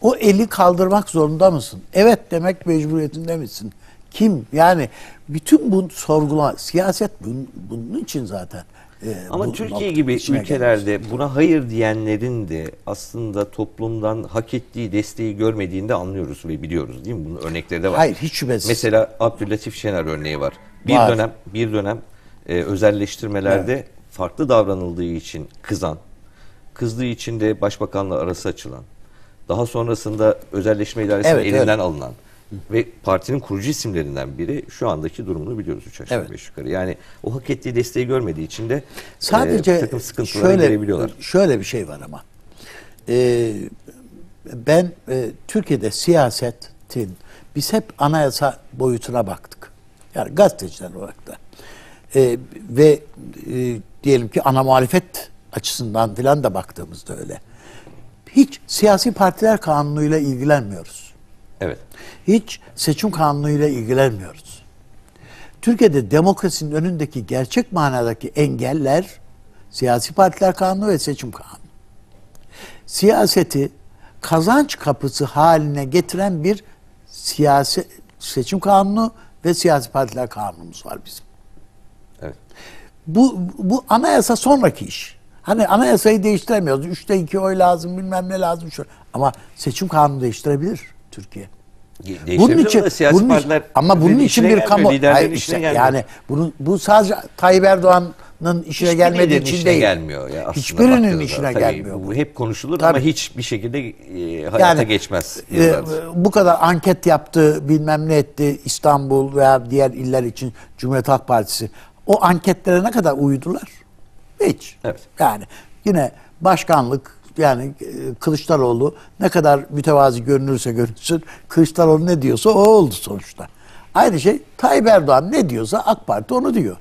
O eli kaldırmak zorunda mısın? Evet demek mecburiyetinde misin? Kim? Yani bütün bu sorgulama, siyaset bunun, bunun için zaten. E, Ama bu Türkiye gibi ülkelerde gelmiş. buna hayır diyenlerin de aslında toplumdan hak ettiği desteği görmediğini de anlıyoruz ve biliyoruz değil mi? Bunun örnekleri de var. Hayır hiç şüphesiz. Mesela Abdülatif Şener örneği var. Bir var. dönem bir dönem e, özelleştirmelerde evet. farklı davranıldığı için kızan, kızdığı için de başbakanla arası açılan, daha sonrasında özelleşme idaresinin evet, elinden evet. alınan ve partinin kurucu isimlerinden biri şu andaki durumunu biliyoruz 3 aşağı evet. yukarı. Yani o hak ettiği desteği görmediği için de e, sadece e, takım sıkıntılara şöyle, girebiliyorlar. Şöyle bir şey var ama. E, ben e, Türkiye'de siyasetin biz hep anayasa boyutuna baktık. Yani gazeteciler olarak da e, ve e, diyelim ki ana muhalefet açısından filan da baktığımızda öyle. Hiç siyasi partiler kanunuyla ilgilenmiyoruz. Evet. Hiç seçim kanunuyla ilgilenmiyoruz. Türkiye'de demokrasinin önündeki gerçek manadaki engeller siyasi partiler kanunu ve seçim kanunu. Siyaseti kazanç kapısı haline getiren bir siyasi seçim kanunu ve siyasi partiler kanunumuz var bizim. Evet. Bu, bu anayasa sonraki iş. Hani anayasayı değiştiremiyoruz. Üçte iki oy lazım bilmem ne lazım. Şu. Ama seçim kanunu değiştirebilir Türkiye. Bunun için, bunun için ama bunun için bir kamu hayır işte, yani bunu bu sadece Tayyip Erdoğan'ın işine Hiçbirinin gelmediği için değil. gelmiyor ya Hiçbirinin işine tabii, gelmiyor. Bu hep konuşulur tabii. ama hiçbir şekilde e, hayata yani, geçmez. E, bu kadar anket yaptı, bilmem ne etti İstanbul veya diğer iller için Cumhuriyet Halk Partisi o anketlere ne kadar uydular? Hiç. Evet. Yani yine başkanlık yani e, Kılıçdaroğlu ne kadar mütevazi görünürse görünsün Kılıçdaroğlu ne diyorsa o oldu sonuçta. Aynı şey Tayyip Erdoğan ne diyorsa AK Parti onu diyor.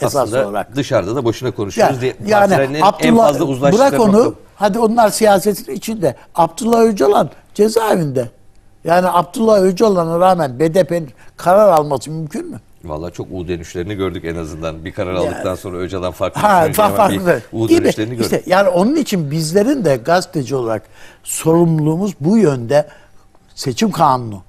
esas olarak. dışarıda da boşuna konuşuyoruz yani, diye. Yani Abdullah, en fazla bırak onu nokta. hadi onlar siyasetin içinde. Abdullah Öcalan cezaevinde. Yani Abdullah Öcalan'a rağmen BDP'nin karar alması mümkün mü? Valla çok U dönüşlerini gördük en azından. Bir karar aldıktan yani, sonra Öcalan farklı ha, farklı, farklı. U dönüşlerini gördük. İşte, yani onun için bizlerin de gazeteci olarak sorumluluğumuz bu yönde seçim kanunu.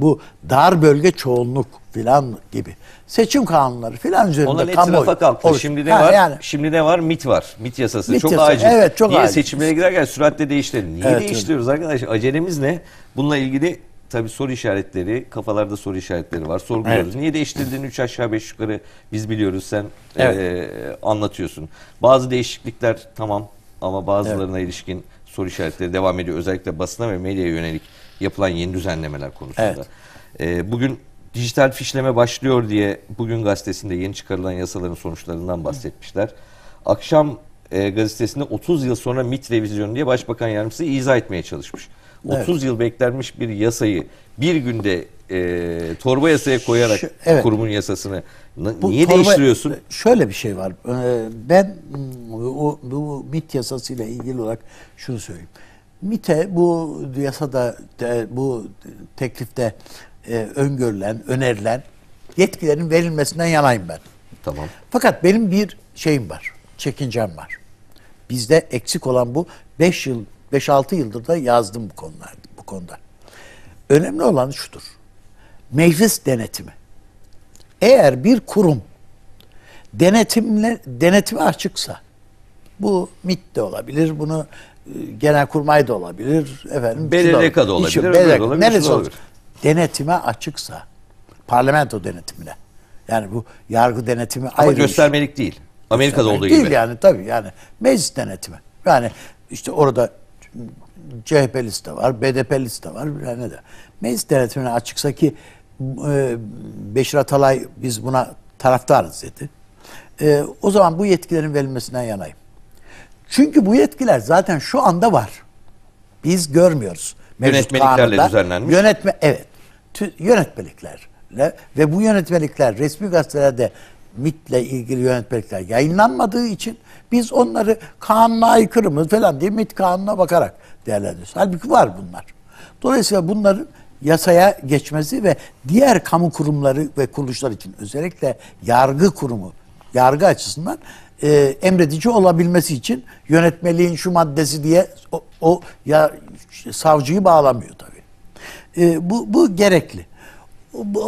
Bu dar bölge çoğunluk filan gibi. Seçim kanunları filan üzerinde Onların kamuoyu. kalktı. Olur. Şimdi ne ha, var? Yani. Şimdi ne var? MIT var. MIT yasası. MIT çok yasası. acil. Evet, çok Niye acil. seçimlere giderken süratle değiştirelim? Niye evet, değiştiriyoruz evet. arkadaş? Acelemiz ne? Bununla ilgili Tabi soru işaretleri, kafalarda soru işaretleri var. Sorguluyoruz. Evet. Niye değiştirdiğini 3 aşağı 5 yukarı biz biliyoruz. Sen evet. e, anlatıyorsun. Bazı değişiklikler tamam ama bazılarına evet. ilişkin soru işaretleri devam ediyor. Özellikle basına ve medyaya yönelik yapılan yeni düzenlemeler konusunda. Evet. E, bugün dijital fişleme başlıyor diye bugün gazetesinde yeni çıkarılan yasaların sonuçlarından bahsetmişler. Akşam e, gazetesinde 30 yıl sonra MIT revizyonu diye Başbakan Yardımcısı izah etmeye çalışmış. 30 evet. yıl beklenmiş bir yasayı bir günde e, torba yasaya koyarak Şu, evet. kurumun yasasını bu niye torba, değiştiriyorsun? Şöyle bir şey var. Ee, ben hmm, o, bu MIT yasasıyla ilgili olarak şunu söyleyeyim. MIT'e bu yasada e, bu teklifte e, öngörülen, önerilen yetkilerin verilmesinden yanayım ben. Tamam. Fakat benim bir şeyim var. Çekincem var. Bizde eksik olan bu 5 yıl 5-6 yıldır da yazdım bu konular bu konuda. Önemli olan şudur. Meclis denetimi. Eğer bir kurum denetimle denetime açıksa bu MIT de olabilir, bunu e, Genelkurmay da olabilir, efendim BDDK da olabilir, işi, BDDK, olabilir, neresi olabilir. Denetime açıksa, parlamento denetimine. Yani bu yargı denetimi Ama ayrı. Şey. göstermelik iş. değil. Amerika'da göstermelik olduğu değil gibi. Değil yani tabii yani meclis denetimi. Yani işte orada CHP liste var, BDP liste var bilmem ne de. Meclis denetimine açıksa ki e, Beşir Atalay biz buna taraftarız dedi. E, o zaman bu yetkilerin verilmesinden yanayım. Çünkü bu yetkiler zaten şu anda var. Biz görmüyoruz. Mevcut Yönetmeliklerle kanunda, düzenlenmiş. Yönetme, evet. Tü, yönetmeliklerle ve bu yönetmelikler resmi gazetelerde MIT'le ilgili yönetmelikler yayınlanmadığı için biz onları kanuna aykırı mı falan diye MIT kanuna bakarak değerlendiriyoruz. Halbuki var bunlar. Dolayısıyla bunların yasaya geçmesi ve diğer kamu kurumları ve kuruluşlar için özellikle yargı kurumu, yargı açısından e, emredici olabilmesi için yönetmeliğin şu maddesi diye o, o ya savcıyı bağlamıyor tabii. E, bu, bu gerekli.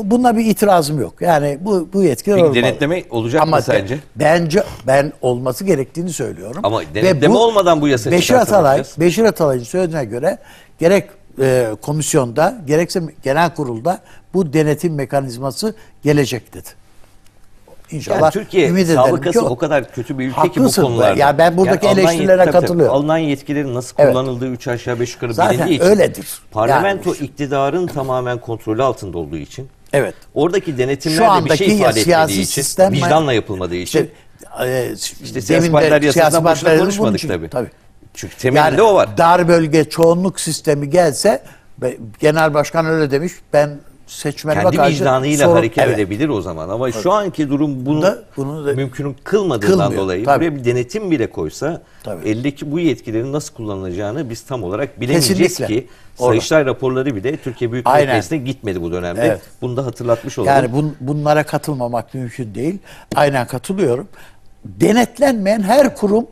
Buna bir itirazım yok. Yani bu bu yetkiler Peki, olmalı. denetleme olacak Ama mı sence? De, bence ben olması gerektiğini söylüyorum. Ama denetleme Ve bu, olmadan bu yasa Beşir Atalay, yapacağız. Beşir Atalay'ın söylediğine göre gerek e, komisyonda gerekse genel kurulda bu denetim mekanizması gelecek dedi. İnşallah yani Türkiye ümit sabıkası ki o, o kadar kötü bir ülke ki bu konularda. Ya ben buradaki yani eleştirilere Almanya, katılıyorum. Tabii, Almanya yetkilerin nasıl evet. kullanıldığı üç aşağı beş yukarı Zaten bilindiği için. öyledir. Parlamento yani, iktidarın tamamen kontrolü altında olduğu için. Evet. Oradaki denetimler de bir şey ifade etmediği için, sistem, vicdanla yapılmadığı için. Şey, e, işte siyasi partiler yasasından boşuna konuşmadık için, tabii. tabii. Çünkü temelinde yani, o var. Dar bölge çoğunluk sistemi gelse, genel başkan öyle demiş, ben seçmene Kendi vicdanıyla sorun, hareket evet. edebilir o zaman. Ama evet. şu anki durum bunu, da, bunu da mümkün kılmadığından kılmıyor. dolayı Tabii. buraya bir denetim bile koysa Tabii. eldeki bu yetkilerin nasıl kullanılacağını biz tam olarak bilemeyeceğiz Kesinlikle. ki Orada. Sayıştay raporları bile Türkiye Büyük Millet Meclisi'ne gitmedi bu dönemde. Evet. Bunu da hatırlatmış olalım. Yani bun, bunlara katılmamak mümkün değil. Aynen katılıyorum. Denetlenmeyen her kurum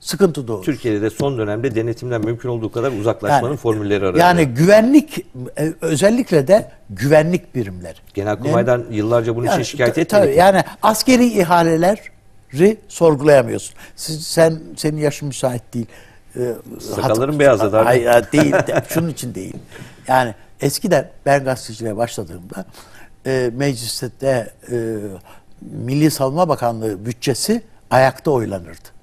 sıkıntı doğurur. Türkiye'de de son dönemde denetimden mümkün olduğu kadar uzaklaşmanın yani, formülleri aranıyor. Yani güvenlik e, özellikle de güvenlik birimleri. Genelkurmay'dan yani, yıllarca bunun yani, şikayet etmedik. Tabii mi? yani askeri ihaleleri sorgulayamıyorsun. Siz, sen senin yaşın müsait değil. E, Sakalların beyazladı abi. Hayır değil. De, şunun için değil. Yani eskiden ben gazeteciliğe başladığımda e, mecliste de, e, Milli Savunma Bakanlığı bütçesi ayakta oylanırdı.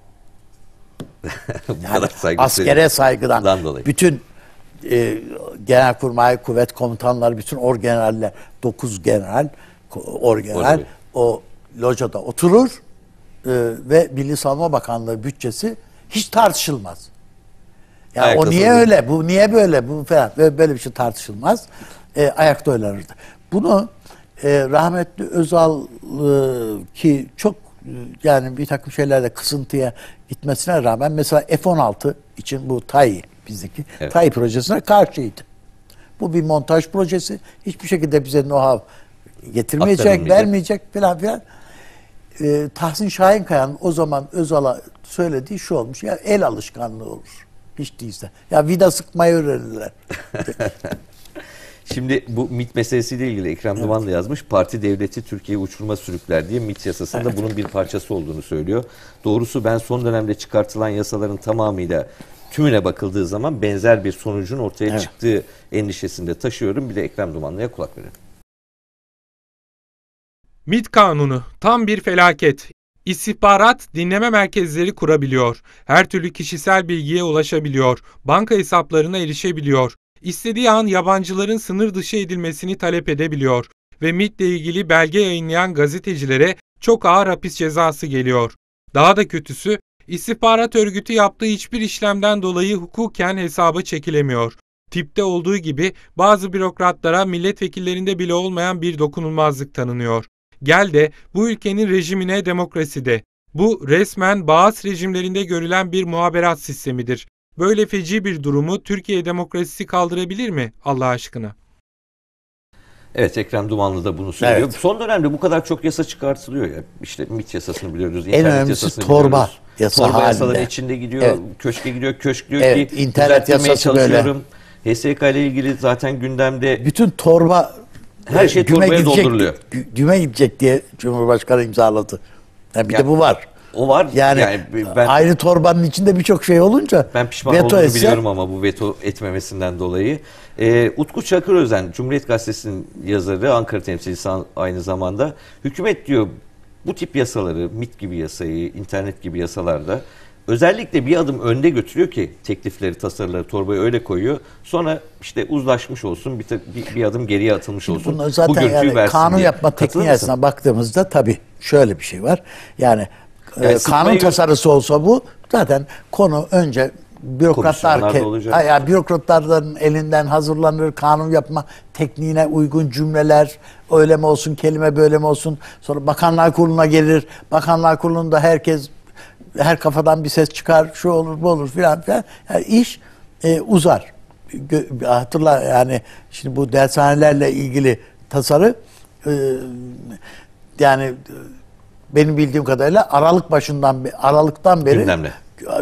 Bu yani kadar saygı askere saygıdan dolayı. bütün e, genelkurmay kuvvet komutanları bütün orgeneraller 9 general orgeneral o lojada oturur e, ve Milli Savunma Bakanlığı bütçesi hiç tartışılmaz. Ya yani o niye olur. öyle? Bu niye böyle? Bu falan böyle bir şey tartışılmaz. E, ayakta oynanırdı. Bunu e, rahmetli Özal e, ki çok yani bir takım şeylerde kısıntıya gitmesine rağmen mesela F-16 için bu Tay bizdeki evet. TAI projesine karşıydı. Bu bir montaj projesi. Hiçbir şekilde bize know-how getirmeyecek, vermeyecek falan filan. Ee, Tahsin Şahinkaya'nın o zaman Özal'a söylediği şu olmuş. Ya el alışkanlığı olur. Hiç değilse. Ya vida sıkmayı öğrenirler. Şimdi bu MIT meselesiyle ilgili Ekrem evet. Dumanlı yazmış. Parti devleti Türkiye'yi uçuruma sürükler diye MIT yasasında bunun bir parçası olduğunu söylüyor. Doğrusu ben son dönemde çıkartılan yasaların tamamıyla tümüne bakıldığı zaman benzer bir sonucun ortaya evet. çıktığı endişesinde taşıyorum. Bir de Ekrem Dumanlı'ya kulak verin. MIT kanunu tam bir felaket. İstihbarat dinleme merkezleri kurabiliyor. Her türlü kişisel bilgiye ulaşabiliyor. Banka hesaplarına erişebiliyor istediği an yabancıların sınır dışı edilmesini talep edebiliyor ve MIT ile ilgili belge yayınlayan gazetecilere çok ağır hapis cezası geliyor. Daha da kötüsü, istihbarat örgütü yaptığı hiçbir işlemden dolayı hukuken hesaba çekilemiyor. Tipte olduğu gibi bazı bürokratlara milletvekillerinde bile olmayan bir dokunulmazlık tanınıyor. Gel de bu ülkenin rejimine demokrasi de. Bu resmen Baas rejimlerinde görülen bir muhaberat sistemidir. Böyle feci bir durumu Türkiye demokrasisi kaldırabilir mi Allah aşkına? Evet Ekrem Dumanlı da bunu söylüyor. Evet. Son dönemde bu kadar çok yasa çıkartılıyor ya. İşte MIT yasasını biliyoruz, internet en önemlisi yasasını torba biliyoruz. Yasa torba halinde. yasaları içinde gidiyor, evet. köşke gidiyor, köşk diyor evet, ki internet yasası böyle. HSK ile ilgili zaten gündemde bütün torba her şey güme torbaya gidecek, dolduruluyor. Güme gidecek diye Cumhurbaşkanı imzaladı. Yani bir yani, de bu var. O var. Yani, yani ben, ayrı torbanın içinde birçok şey olunca ben pişman veto olduğunu etse, biliyorum ama bu veto etmemesinden dolayı. Ee, Utku Çakırözen, Cumhuriyet Gazetesi'nin yazarı, Ankara temsilcisi aynı zamanda. Hükümet diyor bu tip yasaları, MIT gibi yasayı, internet gibi yasalarda özellikle bir adım önde götürüyor ki teklifleri, tasarıları torbayı öyle koyuyor. Sonra işte uzlaşmış olsun, bir, bir, bir adım geriye atılmış olsun. zaten bu yani kanun yapma tekniği baktığımızda tabii şöyle bir şey var. Yani e, kanun tasarısı olsa bu zaten konu önce bürokratlar ya bürokratların elinden hazırlanır kanun yapma tekniğine uygun cümleler öyle mi olsun kelime böyle mi olsun sonra bakanlar kuruluna gelir bakanlar kurulunda herkes her kafadan bir ses çıkar şu olur bu olur filan filan yani iş e, uzar hatırla yani şimdi bu dershanelerle ilgili tasarı e, yani benim bildiğim kadarıyla Aralık başından Aralık'tan beri gündemde,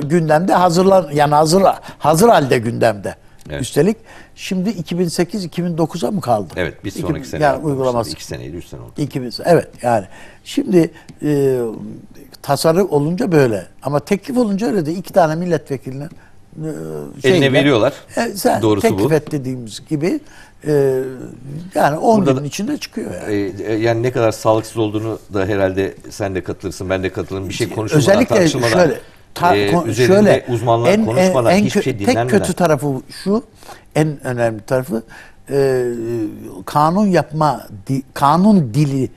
gündemde hazırlan yani hazır hazır halde gündemde. Evet. Üstelik şimdi 2008-2009'a mı kaldı? Evet, bir sonraki 2000, sene. Yani uygulaması. İşte seneydi, üç sene oldu. 2000, evet yani. Şimdi e, tasarı olunca böyle. Ama teklif olunca öyle de iki tane milletvekilinin ee, şeyle, eline veriyorlar. E, sen Doğrusu teklif bu. et dediğimiz gibi e, yani 10 günün içinde çıkıyor yani. E, e, yani ne kadar sağlıksız olduğunu da herhalde sen de katılırsın, ben de katılırım. Bir şey konuşulmadan, Özellikle tartışılmadan. Şöyle, ta, e, üzerinde şöyle, uzmanlar en, konuşmadan en, en, hiçbir şey dinlenmeden. Tek kötü tarafı şu, en önemli tarafı e, kanun yapma, di, kanun dili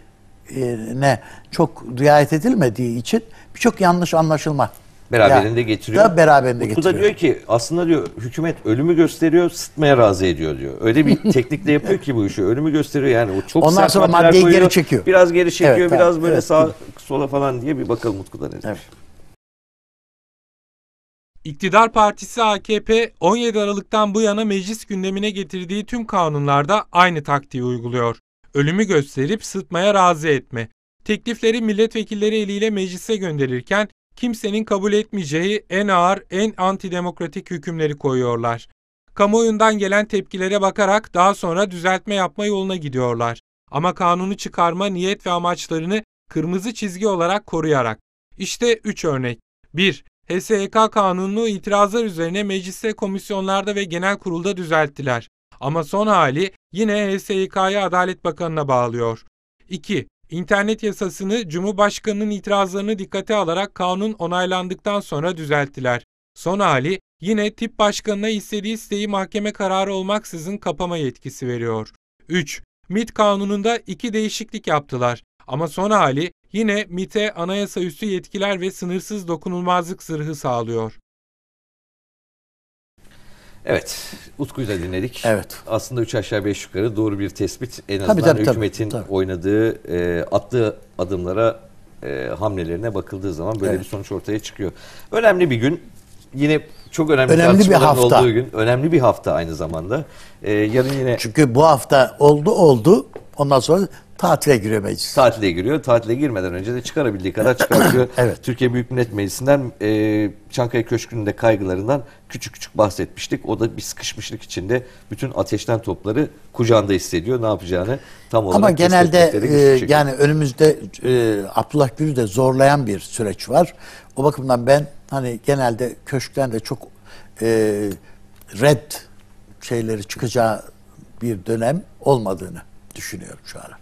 ne çok riayet edilmediği için birçok yanlış anlaşılma Beraberinde ya, getiriyor. Da beraberinde Utku getiriyor. da diyor ki aslında diyor hükümet ölümü gösteriyor sıtmaya razı ediyor diyor. Öyle bir teknikle yapıyor ki bu işi. Ölümü gösteriyor yani o çok Ondan sonra maddeyi koyuyor, geri çekiyor. Biraz geri çekiyor evet, biraz evet, böyle evet. sağ sola falan diye bir bakalım Utku'da ne demiş. İktidar Partisi AKP 17 Aralık'tan bu yana meclis gündemine getirdiği tüm kanunlarda aynı taktiği uyguluyor. Ölümü gösterip sıtmaya razı etme. Teklifleri milletvekilleri eliyle meclise gönderirken kimsenin kabul etmeyeceği en ağır, en antidemokratik hükümleri koyuyorlar. Kamuoyundan gelen tepkilere bakarak daha sonra düzeltme yapma yoluna gidiyorlar. Ama kanunu çıkarma niyet ve amaçlarını kırmızı çizgi olarak koruyarak. İşte 3 örnek. 1. HSYK kanununu itirazlar üzerine mecliste, komisyonlarda ve genel kurulda düzelttiler. Ama son hali yine HSYK'yı Adalet Bakanı'na bağlıyor. 2. İnternet yasasını Cumhurbaşkanı'nın itirazlarını dikkate alarak kanun onaylandıktan sonra düzelttiler. Son hali yine tip başkanına istediği siteyi mahkeme kararı olmaksızın kapama yetkisi veriyor. 3. MIT kanununda iki değişiklik yaptılar ama son hali yine MIT'e anayasa üstü yetkiler ve sınırsız dokunulmazlık zırhı sağlıyor. Evet, Utku'yu da dinledik. Evet. Aslında üç aşağı beş yukarı doğru bir tespit. En azından tabii, hükümetin tabii, tabii. oynadığı, e, attığı adımlara, e, hamlelerine bakıldığı zaman böyle evet. bir sonuç ortaya çıkıyor. Önemli bir gün. Yine çok önemli, önemli bir hafta olduğu gün. Önemli bir hafta aynı zamanda. E, yarın yine... Çünkü bu hafta oldu oldu. Ondan sonra Tatile giriyor meclis. Tatile giriyor. Tatile girmeden önce de çıkarabildiği kadar çıkartıyor. evet. Türkiye Büyük Millet Meclisi'nden e, Çankaya Köşkü'nün de kaygılarından küçük küçük bahsetmiştik. O da bir sıkışmışlık içinde bütün ateşten topları kucağında hissediyor. Ne yapacağını tam olarak Ama genelde e, yani önümüzde e, Abdullah Gül'ü de zorlayan bir süreç var. O bakımdan ben hani genelde köşkten de çok e, red şeyleri çıkacağı bir dönem olmadığını düşünüyorum şu ara.